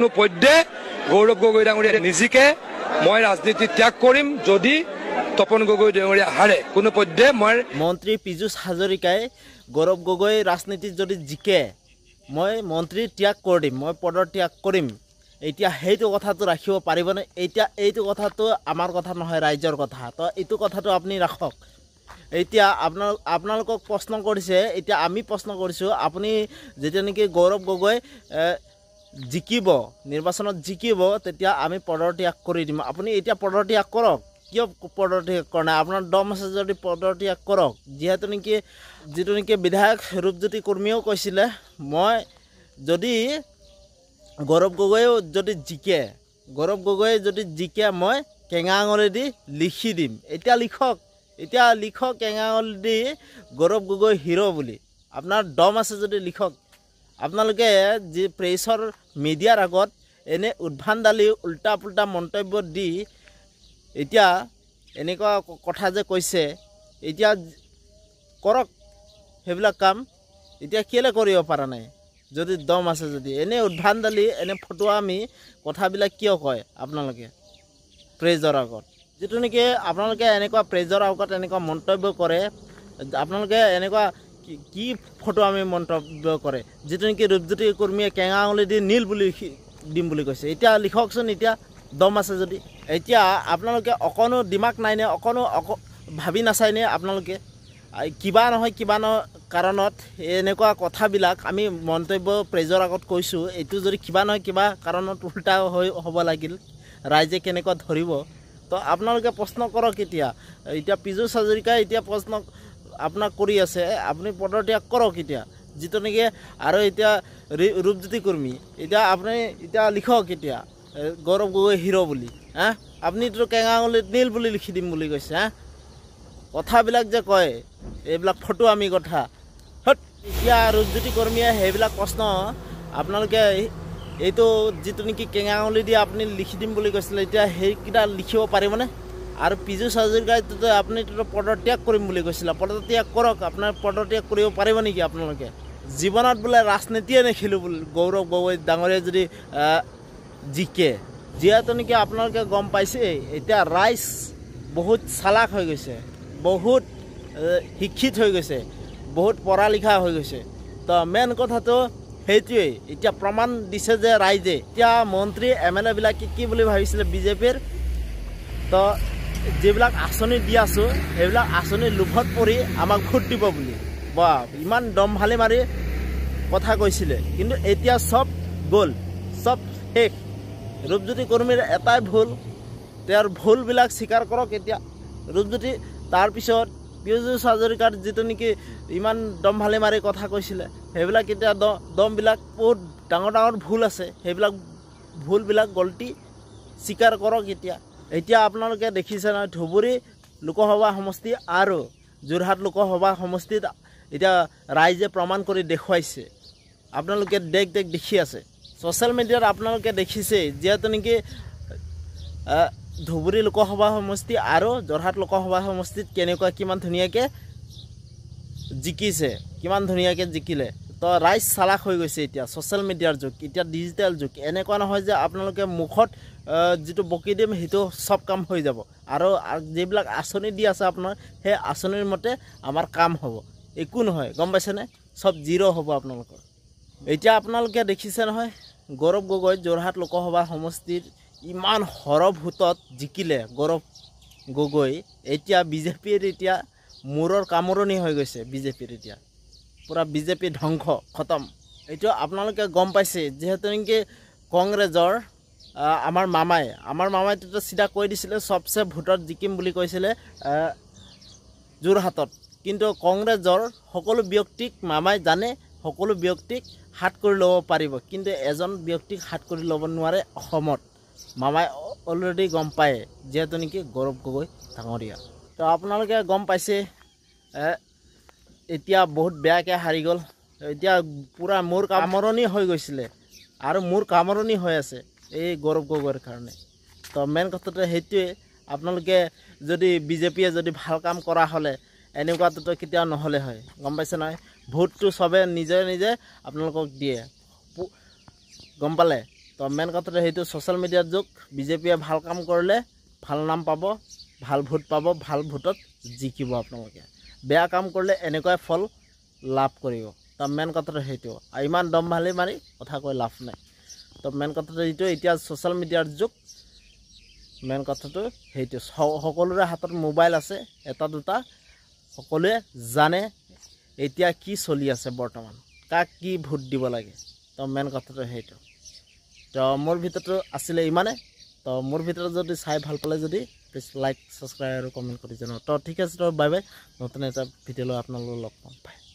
কোনো পদ্যে গৌৰৱ গগৈ ডাঙৰীয়া নিজিকে মই ৰাজনীতি ত্যাগ কৰিম যদি তপন গগৈ ডাঙৰীয়া হাৰে কোনো পদ্যে মই মন্ত্ৰী পীযুষ হাজৰিকাই গৌৰৱ গগৈ ৰাজনীতিত যদি জিকে মই মন্ত্ৰী ত্যাগ কৰি দিম মই পদৰ ত্যাগ কৰিম এতিয়া সেইটো কথাটো ৰাখিব পাৰিবনে এতিয়া এইটো কথাটো আমাৰ কথা নহয় ৰাইজৰ কথা তো এইটো কথাটো আপুনি ৰাখক এতিয়া আপোনাৰ আপোনালোকক প্ৰশ্ন কৰিছে এতিয়া আমি প্ৰশ্ন কৰিছোঁ আপুনি যেতিয়া নেকি গৌৰৱ গগৈ জিকিব নিৰ্বাচনত জিকিব তেতিয়া আমি পদৰ ত্যাগ কৰি দিম আপুনি এতিয়া পদৰ ত্যাগ কৰক কিয় পদৰ ত্যাগ কৰা নাই আপোনাৰ দম আছে যদি পদৰ ত্যাগ কৰক যিহেতু নেকি যিটো নেকি বিধায়ক ৰূপজ্যোতি কৰ্মীয়েও কৈছিলে মই যদি গৌৰৱ গগৈয়েও যদি জিকে গৌৰৱ গগৈয়ে যদি জিকে মই কেঙা আঙুলিয়েদি লিখি দিম এতিয়া লিখক এতিয়া লিখক কেঙা আঙুলি দি গৌৰৱ গগৈ হিৰ' বুলি আপোনাৰ দম আছে যদি লিখক আপোনালোকে যি প্ৰেছৰ মিডিয়াৰ আগত এনে উদ্ভান দালি উল্টা পুল্টা মন্তব্য দি এতিয়া এনেকুৱা কথা যে কৈছে এতিয়া কৰক সেইবিলাক কাম এতিয়া কেলৈ কৰিব পৰা নাই যদি দম আছে যদি এনে উদ্ভান দালি এনে ফটো আমি কথাবিলাক কিয় কয় আপোনালোকে প্ৰেজৰ আগত যিটো নেকি আপোনালোকে এনেকুৱা প্ৰেজৰ আগত এনেকুৱা মন্তব্য কৰে আপোনালোকে এনেকুৱা কি ফটো আমি মন্তব্য কৰে যিটো নেকি ৰূপজ্যোতি কৰ্মীয়ে কেঙা আঙুলি দি নীল বুলি দিম বুলি কৈছে এতিয়া লিখকচোন এতিয়া দম আছে যদি এতিয়া আপোনালোকে অকণো ডিমাক নাই নে অকনো অক ভাবি নাচায় নে আপনাদের কিবা নহয় কিবা কাৰণত এনেকুৱা কথাবিলাক আমি মন্তব্য প্ৰেজৰ আগত কৈছোঁ এইটো যদি কিবা নহয় কিবা কাৰণত উল্টা হৈ হ'ব লাগিল ৰাইজে কেনেকুৱা ধৰিব তো আপোনালোকে প্ৰশ্ন কৰক এতিয়া এতিয়া পিজু হাজৰিকাই এতিয়া প্ৰশ্ন আপোনাক কৰি আছে আপুনি পদত্যাগ কৰক এতিয়া যিটো নেকি আৰু এতিয়া ৰূপজ্যোতি কৰ্মী এতিয়া আপুনি এতিয়া লিখক এতিয়া গৌৰৱ গগৈ হিৰ' বুলি হা আপুনিতো কেঙা আঙুলিত নীল বুলি লিখি দিম বুলি কৈছে হা কথাবিলাক যে কয় এইবিলাক ফটো আমি কথা হট এতিয়া ৰূপজ্যোতি কৰ্মীয়ে সেইবিলাক প্ৰশ্ন আপোনালোকে এইটো যিটো নেকি কেঙা আঙুলি দি আপুনি লিখি দিম বুলি কৈছিলে এতিয়া সেইকেইটা লিখিব পাৰিবনে আৰু পিজু হাজৰিকাইটো আপুনি পদৰ ত্যাগ কৰিম বুলি কৈছিলে পদৰ ত্যাগ কৰক আপোনাৰ পদৰ ত্যাগ কৰিব পাৰিব নেকি আপোনালোকে জীৱনত বোলে ৰাজনীতিয়ে নেখেলোঁ বুলি গৌৰৱ গগৈ ডাঙৰীয়া যদি জিকে যিহেতু নেকি আপোনালোকে গম পাইছেই এতিয়া ৰাইজ বহুত চালাক হৈ গৈছে বহুত শিক্ষিত হৈ গৈছে বহুত পঢ়া লিখা হৈ গৈছে তো মেইন কথাটো সেইটোৱেই এতিয়া প্ৰমাণ দিছে যে ৰাইজে এতিয়া মন্ত্ৰী এম এল এবিলাকে কি বুলি ভাবিছিলে বিজেপিৰ তো যিবিলাক আঁচনি দি আছো সেইবিলাক আঁচনি লোভত পৰি আমাক ভোট দিব বুলি বা ইমান দম ভালে মাৰি কথা কৈছিলে কিন্তু এতিয়া চব গ'ল চব শেষ ৰূপজ্যোতি কৰ্মীৰ এটাই ভুল তেওঁৰ ভুলবিলাক স্বীকাৰ কৰক এতিয়া ৰূপজ্যোতি তাৰপিছত পিয়জুষ হাজৰিকাৰ যিটো নেকি ইমান দম ভালে মাৰি কথা কৈছিলে সেইবিলাক এতিয়া দ দমবিলাক বহুত ডাঙৰ ডাঙৰ ভুল আছে সেইবিলাক ভুলবিলাক গল্টি স্বীকাৰ কৰক এতিয়া এতিয়া আপোনালোকে দেখিছে নহয় ধুবুৰী লোকসভা সমষ্টি আৰু যোৰহাট লোকসভা সমষ্টিত এতিয়া ৰাইজে প্ৰমাণ কৰি দেখুৱাইছে আপোনালোকে দেখ দেখ দেখি আছে ছ'চিয়েল মিডিয়াত আপোনালোকে দেখিছেই যিহেতু নেকি ধুবুৰী লোকসভা সমষ্টি আৰু যোৰহাট লোকসভা সমষ্টিত কেনেকুৱা কিমান ধুনীয়াকৈ জিকিছে কিমান ধুনীয়াকৈ জিকিলে তো ৰাইজ চালাক হৈ গৈছে এতিয়া ছ'চিয়েল মিডিয়াৰ যুগ এতিয়া ডিজিটেল যুগ এনেকুৱা নহয় যে আপোনালোকে মুখত যিটো বকি দিম সেইটো চব কাম হৈ যাব আৰু যিবিলাক আঁচনি দি আছে আপোনাৰ সেই আঁচনিৰ মতে আমাৰ কাম হব একো নহয় গম পাইছেনে চব জিৰ' হব আপোনালোকৰ এতিয়া আপোনালোকে দেখিছে নহয় গৌৰৱ গগৈ যোৰহাট লোকসভা সমষ্টিৰ ইমান হৰভূতত জিকিলে গৌৰৱ গগৈ এতিয়া বিজেপিৰ এতিয়া মূৰৰ কামৰণি হৈ গৈছে বিজেপিৰ এতিয়া পুরা বিজেপি ধ্বংস খতম এইটা আপনাদের গম পাইছে যেহেতু নাকি কংগ্রেসের আমার মামাই আমার মামাই তো সিধা কই দিছিল সবসে ভোটত জিকিম বলে কইসিলে যাতত কিন্তু কংগ্রেসের সকল ব্যক্তিক মামাই জানে সকল ব্যক্তিক হাত করে লব পারিব কিন্তু এজন ব্যক্তিক হাত করে লব নারে মামাই অলরেডি গম পায় যেহেতু নাকি গৌরব গগৈ ডরিয়া তো আপনাদের গম পাইছে এতিয়া বহুত বেয়াকৈ হাৰি গ'ল এতিয়া পূৰা মোৰ কামৰণি হৈ গৈছিলে আৰু মোৰ কামৰণি হৈ আছে এই গৌৰৱ গগৈৰ কাৰণে তো মেইন কথাটো সেইটোৱে আপোনালোকে যদি বিজেপিয়ে যদি ভাল কাম কৰা হ'লে এনেকুৱাটোতো কেতিয়াও নহ'লে হয় গম পাইছে নহয় ভোটটো চবে নিজে নিজে আপোনালোকক দিয়ে গম পালে তো মেইন কথাটো সেইটো ছ'চিয়েল মিডিয়াত যুগ বিজেপিয়ে ভাল কাম কৰিলে ভাল নাম পাব ভাল ভোট পাব ভাল ভোটত জিকিব আপোনালোকে বেয়া কাম কৰিলে এনেকুৱাই ফল লাভ কৰিব তো মেইন কথাটো সেইটো আৰু ইমান দম ভালি মারি কথা কয় লাভ নাই তো মেইন কথাটো এইটো এতিয়া ছ'চিয়েল মিডিয়াৰ যুগ মেইন কথাটো সেইটো সকলোৰে হাতত মোবাইল আছে এটা দুটা সকলোৱে জানে এতিয়া কি চলি আছে বৰ্তমান কাক কি ভোট দিব লাগে তো মেইন কথাটো সেইটো তো মোৰ ভিতৰটা আছিলে ইমানেই তো মোৰ ভিতৰত যদি চাই ভাল পালে যদি প্লিজ লাইক ছাবস্ক্ৰাইব আৰু কমেন্ট কৰি জনাওক তো ঠিক আছে তো বাই বাই নতুন এটা ভিডিঅ' লৈ আপোনালোক লগ পাম বাই